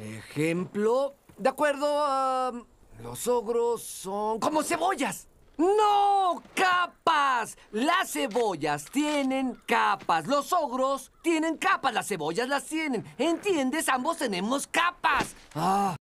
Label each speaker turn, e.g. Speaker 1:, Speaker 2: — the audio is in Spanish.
Speaker 1: Ejemplo, de acuerdo a... Los ogros son como cebollas.
Speaker 2: No, capas. Las cebollas tienen capas. Los ogros tienen capas. Las cebollas las tienen. ¿Entiendes? Ambos tenemos
Speaker 3: capas.
Speaker 4: Ah.